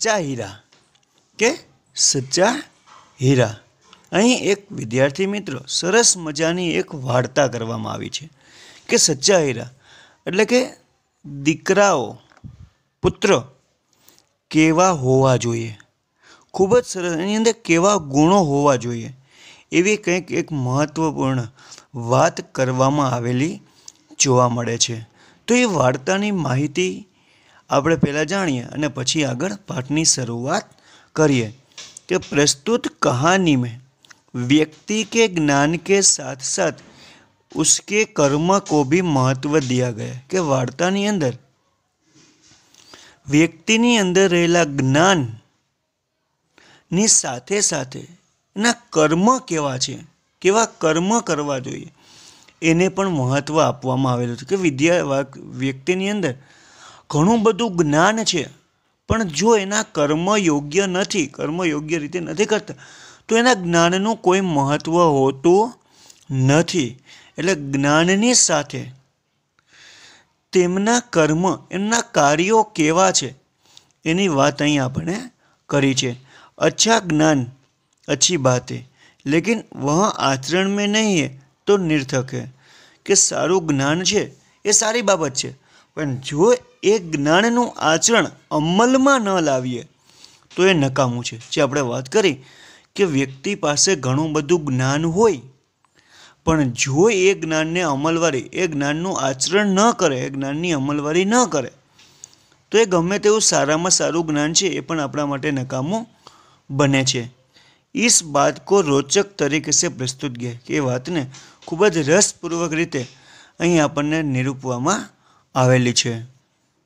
સચ્ચા હીરા કે સચ્ચા હીરા અહીં એક વિદ્યાર્થી મિત્રો સરસ મજાની એક વાર્તા કરવામાં આવી છે કે સચ્ચા હીરા એટલે કે દીકરાઓ પુત્ર કેવા હોવા જોઈએ ખૂબ જ સરસ એની અંદર કેવા ગુણો હોવા જોઈએ એવી કંઈક એક મહત્ત્વપૂર્ણ વાત કરવામાં આવેલી જોવા મળે છે તો એ વાર્તાની માહિતી આપણે પહેલાં જાણીએ અને પછી આગળ પાઠની શરૂઆત કરીએ કે પ્રસ્તુત કહાની મેં વ્યક્તિ કે જ્ઞાન કે સાથ સાથ उसके कर्म को भी महत्व दिया गया કે વાર્તાની અંદર વ્યક્તિની અંદર રહેલા જ્ઞાન ની સાથે સાથે એના કર્મ કેવા છે કેવા કર્મ કરવા જોઈએ એને પણ મહત્ત્વ આપવામાં આવેલું છે કે વિદ્યા વ્યક્તિની અંદર ઘણું બધું જ્ઞાન છે પણ જો એના કર્મ યોગ્ય નથી કર્મ યોગ્ય રીતે નથી કરતા તો એના જ્ઞાનનું કોઈ મહત્ત્વ હોતું નથી એટલે જ્ઞાનની સાથે તેમના કર્મ એમના કાર્યો કેવા છે એની વાત અહીં આપણે કરી છે અચ્છા જ્ઞાન અચ્છી બાત હે લેકિન વહ આચરણ મેં નહીં હે તો નિર્થક હે કે સારું જ્ઞાન છે એ સારી બાબત છે પણ જો એ જ્ઞાનનું આચરણ અમલમાં ન લાવીએ તો એ નકામું છે જે આપણે વાત કરી કે વ્યક્તિ પાસે ઘણું બધું જ્ઞાન હોય પણ જો એ જ્ઞાનને અમલવારી એ જ્ઞાનનું આચરણ ન કરે એ જ્ઞાનની અમલવારી ન કરે તો એ ગમે તેવું સારામાં સારું જ્ઞાન છે એ પણ આપણા માટે નકામું બને છે ઈસ બાત કો રોચક તરીકે સે પ્રસ્તુત ગયા કે એ વાતને ખૂબ જ રસપૂર્વક રીતે અહીં આપણને નિરૂપવામાં આવેલી છે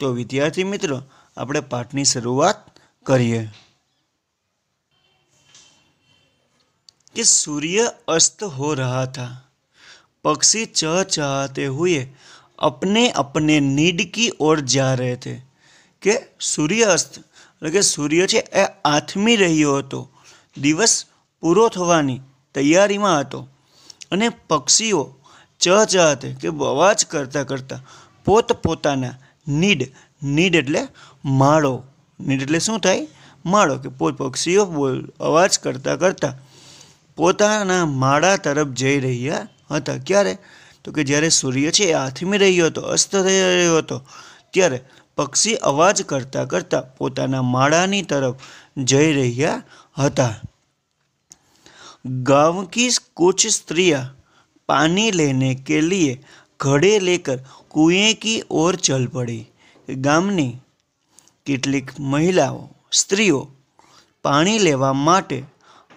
તો વિદ્યાર્થી મિત્રો આપણે પાઠની શરૂઆત કરીએ કે સૂર્ય અસ્ત હો રહા થા પક્ષી ચ ચહચહાતે હુએ અપને અપને નીડ કી ઓર જા રહે થે કે સૂર્ય અસ્ત એટલે કે સૂર્ય છે એ આથમી રહ્યો હતો દિવસ પૂરો થવાની તૈયારીમાં હતો અને પક્ષીઓ ચ ચહચહાતે કે અવાજ કરતાં કરતાં પોતપોતાના નીડ નીડ એટલે માળો નીડ એટલે શું થાય માળો કે પોત પક્ષીઓ બોલ અવાજ કરતા કરતાં પોતાના માળા તરફ જઈ રહ્યા હતા ક્યારે તો કે જ્યારે સૂર્ય છે એ આથમી રહ્યો હતો અસ્ત થઈ રહ્યો હતો ત્યારે પક્ષી અવાજ કરતા કરતા પોતાના માળાની તરફ જઈ રહ્યા હતા ગાંવ કી કુછ સ્ત્રીયા પાણી લેને કે લીએ ઘડે લેકર કુએ કી ઓર ચલ પડી ગામની કેટલીક મહિલાઓ સ્ત્રીઓ પાણી લેવા માટે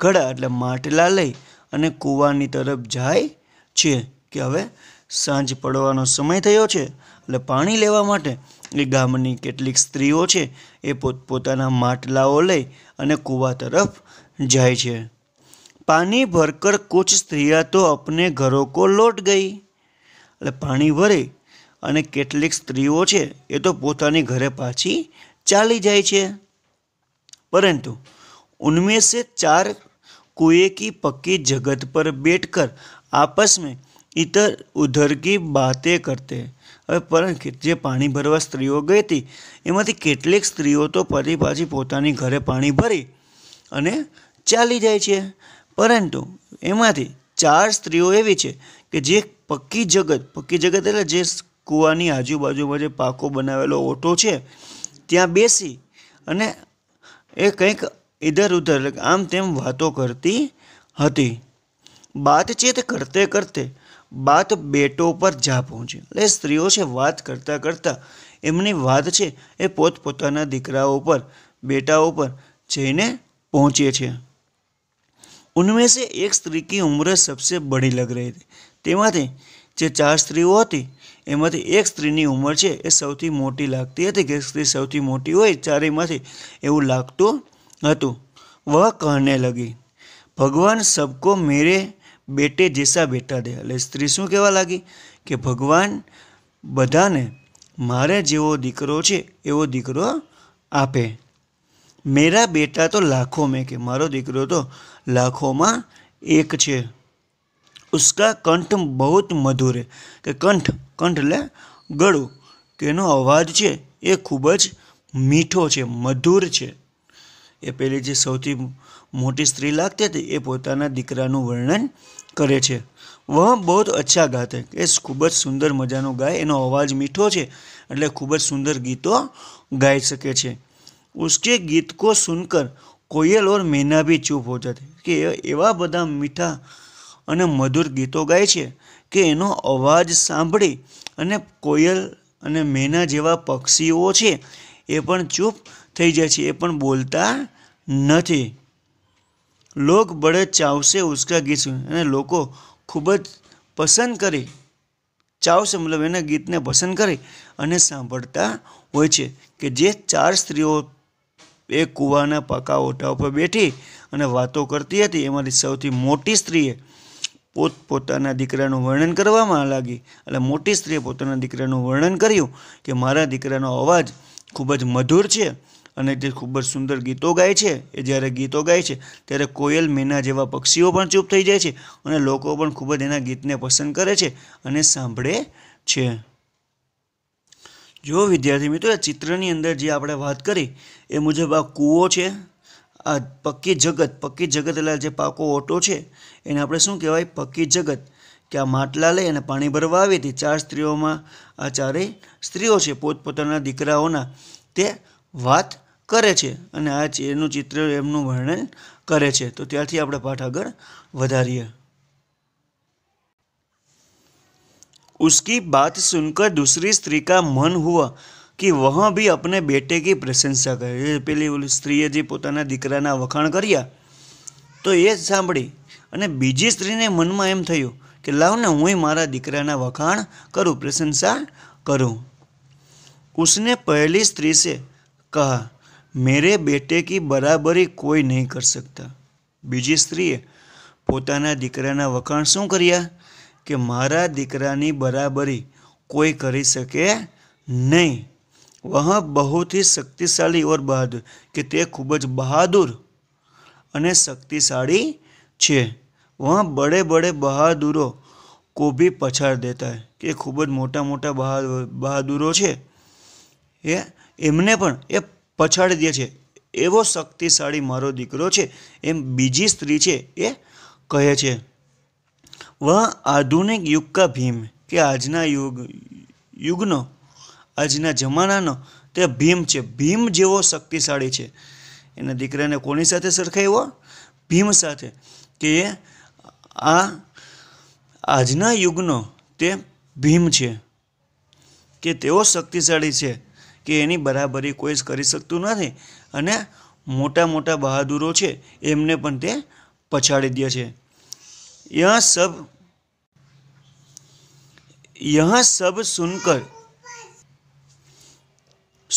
ઘડા એટલે માટલા લઈ અને કૂવાની તરફ જાય છે કે હવે સાંજ પડવાનો સમય થયો છે એટલે પાણી લેવા માટે એ ગામની કેટલીક સ્ત્રીઓ છે એ પોતપોતાના માટલાઓ લઈ અને કૂવા તરફ જાય છે પાણી ભરકર કુછ સ્ત્રીયા તો અપને ઘરો કો લોટ ગઈ એટલે પાણી ભરે અને કેટલીક સ્ત્રીઓ છે એ તો પોતાની ઘરે પાછી ચાલી જાય છે પરંતુ ઉનમે સે ચાર कुएं की पक्की जगत पर बैठकर આપસમાં में इतर ઉધર કી બાતે કરતે હવે પરંતુ જે પાણી ભરવા સ્ત્રીઓ ગઈ હતી એમાંથી કેટલીક સ્ત્રીઓ તો ફરી પાછી પોતાની ઘરે પાણી ભરી અને ચાલી જાય છે પરંતુ એમાંથી ચાર સ્ત્રીઓ એવી છે કે જે પક્કી જગત પક્કી જગત એટલે જે કૂવાની આજુબાજુમાં જે પાકો બનાવેલો ઓટો છે ત્યાં બેસી અને એ કંઈક ઇધર ઉધર આમ તેમ વાતો કરતી હતી બાતચીત કરતે કરતે બાત બેટો પર જા પહોંચી એટલે સ્ત્રીઓ છે વાત કરતાં કરતાં એમની વાત છે એ પોતપોતાના દીકરાઓ પર બેટાઓ પર જઈને પહોંચે છે उनमें से एक स्त्री की उम्र सबसे बड़ी लग रही थी તેમાંથી જે ચાર સ્ત્રીઓ હતી એમાંથી એક સ્ત્રીની ઉંમર છે એ સૌથી મોટી લાગતી હતી કે સ્ત્રી સૌથી મોટી હોય ચારેમાંથી એવું લાગતું હતું વહ કહને લગી ભગવાન સબકો મેરે બેટે જેસા બેટા દે એટલે સ્ત્રી શું કહેવા લાગી કે ભગવાન બધાને મારે જેવો દીકરો છે એવો દીકરો આપે મેરા બેટા તો લાખો મેં કે મારો દીકરો તો લાખોમાં એક છે ઉસકા કંઠ બહુ મધુર હે કે કંઠ કંઠ એટલે ગળું કે એનો અવાજ છે એ ખૂબ જ મીઠો છે મધુર છે એ પેલી જે સૌથી મોટી સ્ત્રી લાગતી હતી એ પોતાના દીકરાનું વર્ણન કરે છે વહ બહુ અચ્છા ગાતે એ ખૂબ જ સુંદર મજાનો ગાય એનો અવાજ મીઠો છે એટલે ખૂબ જ સુંદર ગીતો ગાઈ શકે છે उसके गीत को सुनकर कोयल और मैना भी चुप हो जाते કે એવા બધા મીઠા અને મધુર ગીતો ગાય છે કે એનો અવાજ સાંભળી અને કોયલ અને મેના જેવા પક્ષીઓ છે એ પણ ચૂપ થઈ જાય છે એ પણ બોલતા નથી લોક બળે ચાવશે ઉસકા ગીત અને લોકો ખૂબ જ પસંદ કરી ચાવશે મતલબ એના ગીતને પસંદ કરી અને સાંભળતા હોય છે કે જે ચાર સ્ત્રીઓ એ કૂવાના પાકા ઓટા ઉપર બેઠી અને વાતો કરતી હતી એમાંથી સૌથી મોટી સ્ત્રીએ પોત પોતાના દીકરાનું વર્ણન કરવામાં લાગી એટલે મોટી સ્ત્રીએ પોતાના દીકરાનું વર્ણન કર્યું કે મારા દીકરાનો અવાજ ખૂબ જ મધુર છે અને જે ખૂબ જ સુંદર ગીતો ગાય છે એ જ્યારે ગીતો ગાય છે ત્યારે કોયલ મેના જેવા પક્ષીઓ પણ ચૂપ થઈ જાય છે અને લોકો પણ ખૂબ જ એના ગીતને પસંદ કરે છે અને સાંભળે છે જો વિદ્યાર્થી મિત્રો ચિત્રની અંદર જે આપણે વાત કરી એ મુજબ આ કૂવો છે આ પક્કી જગત પક્કી જગત એટલે જે પાકો ઓટો છે એને આપણે શું કહેવાય પક્કી જગત કે આ માટલા લઈ અને પાણી ભરવા આવી હતી ચાર સ્ત્રીઓમાં આ ચારેય સ્ત્રીઓ છે પોતપોતાના દીકરાઓના તે વાત કરે છે અને આ એનું ચિત્ર એમનું વર્ણન કરે છે તો ત્યારથી આપણે પાઠ આગળ વધારીએ उसकी बात सुनकर दूसरी स्त्री का મન હુઆ કે વહ ભી અપને બેટે કી પ્રશંસા કરે પેલી સ્ત્રીએ જે પોતાના દીકરાના વખાણ કર્યા તો એ સાંભળી અને બીજી સ્ત્રીને મનમાં એમ થયું કે લાવને હુંય મારા દીકરાના વખાણ કરું પ્રશંસા કરું ઉસને પહેલી સ્ત્રી સે કહા મેરે બેટે કી બરાબરી કોઈ નહીં કર શકતા બીજી સ્ત્રીએ પોતાના દીકરાના વખાણ શું કર્યા કે મારા દીકરાની બરાબરી કોઈ કરી શકે નહીં વહ બહુથી શક્તિશાળી ઓર બહાદુર કે તે ખૂબ જ બહાદુર અને શક્તિશાળી છે વહ બડે બડે બહાદુરો કો ભી પછાડ દેતા કે ખૂબ જ મોટા મોટા બહાદુરો છે એ એમને પણ એ પછાડી દે છે એવો શક્તિશાળી મારો દીકરો છે એમ બીજી સ્ત્રી છે એ કહે છે वह આધુનિક યુગ કા ભીમ કે આજના યુગ યુગનો આજના જમાનાનો તે ભીમ છે ભીમ જેવો શક્તિશાળી છે એના દીકરાને કોની સાથે સરખાવ્યો ભીમ સાથે કે આ આજના યુગનો તે ભીમ છે કે તેઓ શક્તિશાળી છે કે એની બરાબરી કોઈ જ કરી શકતું નથી અને મોટા મોટા બહાદુરો છે એમને પણ તે પછાડી દે છે यह सब यह सब सुनकर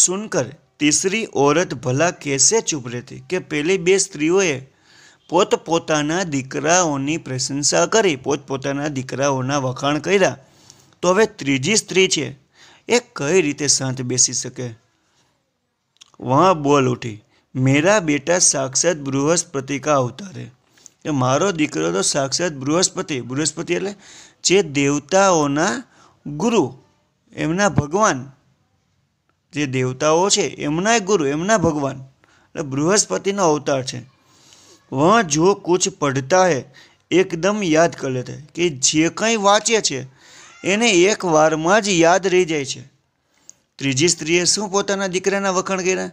સુનકર તીસરી ઓરત ભલા કેસે ચૂપ રહેતી કે પેલી બે સ્ત્રીઓએ પોતપોતાના દીકરાઓની પ્રશંસા કરી પોતપોતાના દીકરાઓના વખાણ કર્યા તો હવે ત્રીજી સ્ત્રી છે એ કઈ રીતે શાંત બેસી શકે વહાં બોલ ઉઠી મેરા બેટા સાક્ષાત બૃહસ્પતિકા કા અવતારે કે મારો દીકરો તો સાક્ષાત બૃહસ્પતિ બૃહસ્પતિ એટલે જે દેવતાઓના ગુરુ એમના ભગવાન જે દેવતાઓ છે એમના ગુરુ એમના ભગવાન એટલે બૃહસ્પતિનો અવતાર છે વહ જો કુછ પડતા હે એકદમ યાદ કરી લેતા કે જે કંઈ વાંચે છે એને એક વારમાં જ યાદ રહી જાય છે ત્રીજી સ્ત્રીએ શું પોતાના દીકરાના વખાણ કર્યા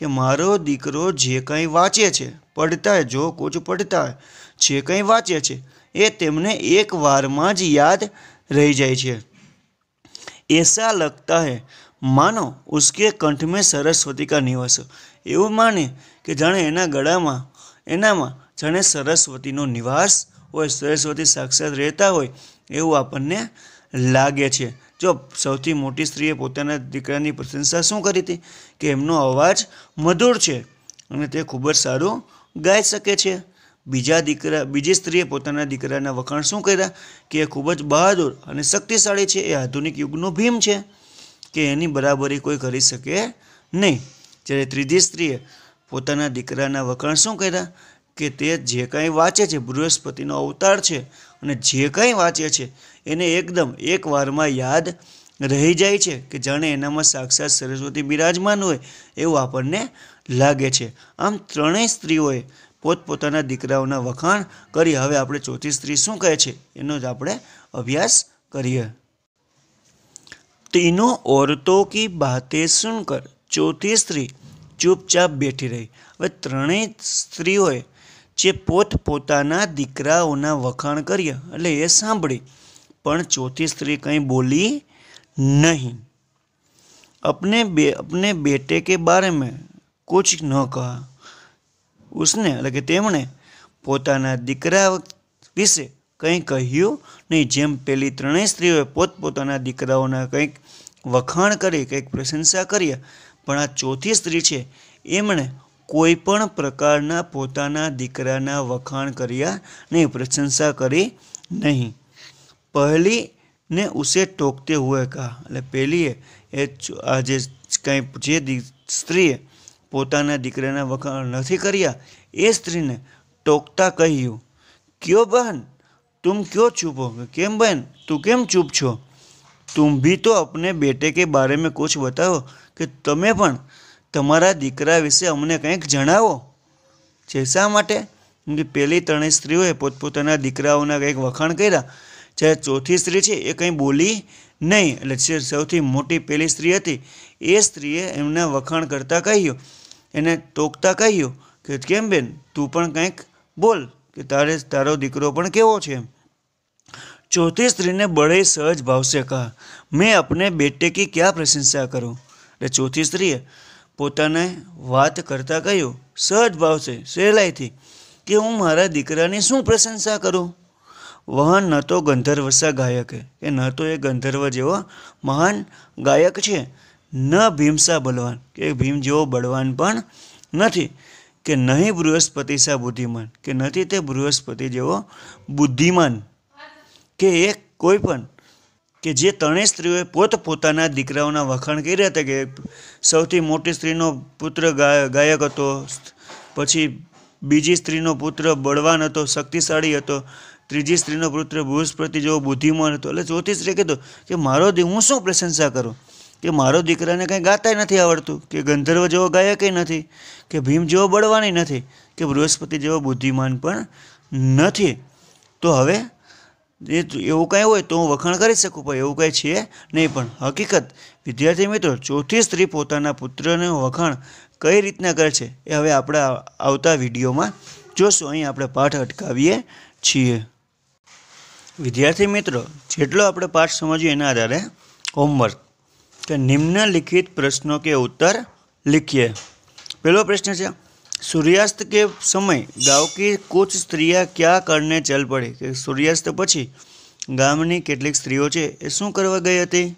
કે મારો દીકરો જે કંઈ વાંચે છે પડતા હે જો કોચ પડતા હે જે કંઈ વાંચે છે એ તેમને એક વારમાં જ યાદ રહી જાય છે એસા લગતા હે માનો ઉસકે કંઠ મેં સરસ્વતી કા નિવાસ એવું માને કે જાણે એના ગળામાં એનામાં જાણે સરસ્વતીનો નિવાસ હોય સરસ્વતી સાક્ષાત રહેતા હોય એવું આપણને લાગે છે જો સૌથી મોટી સ્ત્રીએ પોતાના દીકરાની પ્રશંસા શું કરી હતી કે એમનો અવાજ મધુર છે અને તે ખૂબ જ સારું ગાઈ શકે છે બીજા દીકરા બીજી સ્ત્રીએ પોતાના દીકરાના વખાણ શું કર્યા કે એ ખૂબ જ બહાદુર અને શક્તિશાળી છે એ આધુનિક યુગનો ભીમ છે કે એની બરાબરી કોઈ કરી શકે નહીં જ્યારે ત્રીજી સ્ત્રીએ પોતાના દીકરાના વખાણ શું કર્યા કે તે જે કાંઈ વાંચે છે બૃહસ્પતિનો અવતાર છે અને જે કાંઈ વાંચે છે એને એકદમ એક વારમાં યાદ રહી જાય છે કે જાણે એનામાં સાક્ષાત સરસ્વતી બિરાજમાન હોય એવું આપણને લાગે છે આમ ત્રણેય સ્ત્રીઓએ પોતપોતાના દીકરાઓના વખાણ કરી હવે આપણે ચોથી સ્ત્રી શું કહે છે એનો જ આપણે અભ્યાસ કરીએ તીનો ઓરતો કી બાતે સુનકર ચોથી સ્ત્રી ચૂપચાપ બેઠી રહી હવે ત્રણેય સ્ત્રીઓએ જે પોત પોતાના દીકરાઓના વખાણ કર્યા એટલે એ સાંભળી પણ ચોથી સ્ત્રી કંઈ બોલી નહીં અપને બે અપને બેટે કે બારે મેં કુછ ન કહા ઉસને એટલે કે તેમણે પોતાના દીકરા વિશે કંઈ કહ્યું નહીં જેમ પેલી ત્રણેય સ્ત્રીઓએ પોતપોતાના દીકરાઓના કંઈક વખાણ કરી કંઈક પ્રશંસા કરી પણ આ ચોથી સ્ત્રી છે એમણે કોઈ પણ પ્રકારના પોતાના દીકરાના વખાણ કર્યા નહીં પ્રશંસા કરી નહીં પહેલી ને ઉસે ટોકતે હુએ કહા એટલે પહેલીએ એ આજે કંઈ જે સ્ત્રીએ પોતાના દીકરાના વખાણ નથી કર્યા એ સ્ત્રીને ટોકતા કહ્યું કયો બહેન તુમ ક્યો ચૂપો કેમ બહેન તું કેમ ચૂપ છો તુમ ભી તો અપને બેટે કે બારે મેં કુછ બતાવો કે તમે પણ તમારા દીકરા વિશે અમને કંઈક જણાવો છે શા માટે પેલી ત્રણેય સ્ત્રીઓએ પોતપોતાના દીકરાઓના કંઈક વખાણ કર્યા જ્યારે ચોથી સ્ત્રી છે એ કંઈ બોલી નહીં એટલે જે સૌથી મોટી પેલી સ્ત્રી હતી એ સ્ત્રીએ એમના વખાણ કરતાં કહ્યું એને ટોકતા કહ્યું કે કેમ બેન તું પણ કંઈક બોલ કે તારે તારો દીકરો પણ કેવો છે ચોથી સ્ત્રીને બળે સહજ ભાવશે કહા મેં આપને બેટે કી ક્યાં પ્રશંસા કરું એટલે ચોથી સ્ત્રીએ પોતાને વાત કરતાં કહ્યું સહજ ભાવશે સહેલાઈથી કે હું મારા દીકરાની શું પ્રશંસા કરું વહન ન તો ગંધર્વસા ગાયકે કે ન તો એ ગંધર્વ જેવો મહાન ગાયક છે ન ભીમસા બલવાન કે ભીમ જેવો બળવાન પણ નથી કે નહીં બૃહસ્પતિસા બુદ્ધિમાન કે નથી તે બૃહસ્પતિ જેવો બુદ્ધિમાન કે એ કોઈ પણ કે જે ત્રણેય સ્ત્રીઓએ પોતપોતાના દીકરાઓના વખાણ કર્યા હતા કે સૌથી મોટી સ્ત્રીનો પુત્ર ગાયક હતો પછી બીજી સ્ત્રીનો પુત્ર બળવાન હતો શક્તિશાળી હતો ત્રીજી સ્ત્રીનો પુત્ર બૃહસ્પતિ જેવો બુદ્ધિમાન હતો એટલે ચોથી સ્ત્રીએ કીધું કે મારો હું શું પ્રશંસા કરું કે મારો દીકરાને કંઈ ગાતાય નથી આવડતું કે ગંધર્વ જેવો ગાયકે નથી કે ભીમ જેવો બળવાની નથી કે બૃહસ્પતિ જેવો બુદ્ધિમાન પણ નથી તો હવે એ એવું કંઈ હોય તો હું વખાણ કરી શકું પણ એવું કંઈ છે નહીં પણ હકીકત વિદ્યાર્થી મિત્રો ચોથી સ્ત્રી પોતાના પુત્રને વખાણ કઈ રીતના કરે છે એ હવે આપણે આવતા વિડીયોમાં જોશું અહીં આપણે પાઠ અટકાવીએ છીએ વિદ્યાર્થી મિત્રો જેટલો આપણે પાઠ સમજીએ એના આધારે હોમવર્ક કે નિમ્નલિખિત પ્રશ્નો કે ઉત્તર લીખીએ પહેલો પ્રશ્ન છે સૂર્યાસ્ત કે સમય ગાંવ કે કુછ સ્ત્રીયા ક્યાં કરને ચલ પડે કે સૂર્યાસ્ત પછી ગામની કેટલીક સ્ત્રીઓ છે એ શું કરવા ગઈ હતી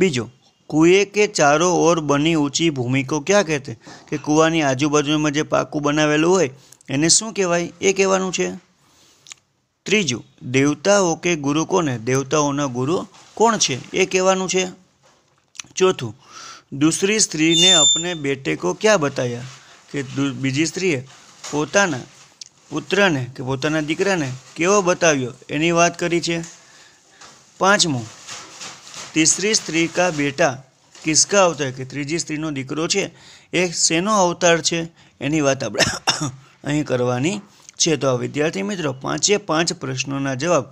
બીજો કુએ કે ચારો ઓર બની ઊંચી ભૂમિકો ક્યાં કહેતે કે કૂવાની આજુબાજુમાં જે પાકું બનાવેલું હોય એને શું કહેવાય એ કહેવાનું છે ત્રીજું દેવતાઓ કે ગુરુ કોને દેવતાઓના ગુરુ કોણ છે એ કહેવાનું છે ચોથું દૂસરી સ્ત્રીને અપને બેટેકો ક્યાં બતાવ્યા કે બીજી સ્ત્રીએ પોતાના પુત્રને કે પોતાના દીકરાને કેવો બતાવ્યો એની વાત કરી છે પાંચમું તીસરી સ્ત્રી કા બેટા કિસ્કા અવતાર કે ત્રીજી સ્ત્રીનો દીકરો છે એ શેનો અવતાર છે એની વાત આપણે અહીં કરવાની છે તો આ વિદ્યાર્થી મિત્રો પાંચે પાંચ પ્રશ્નોના જવાબ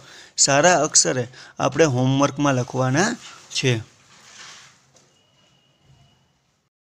સારા અક્ષરે આપણે હોમવર્કમાં લખવાના છે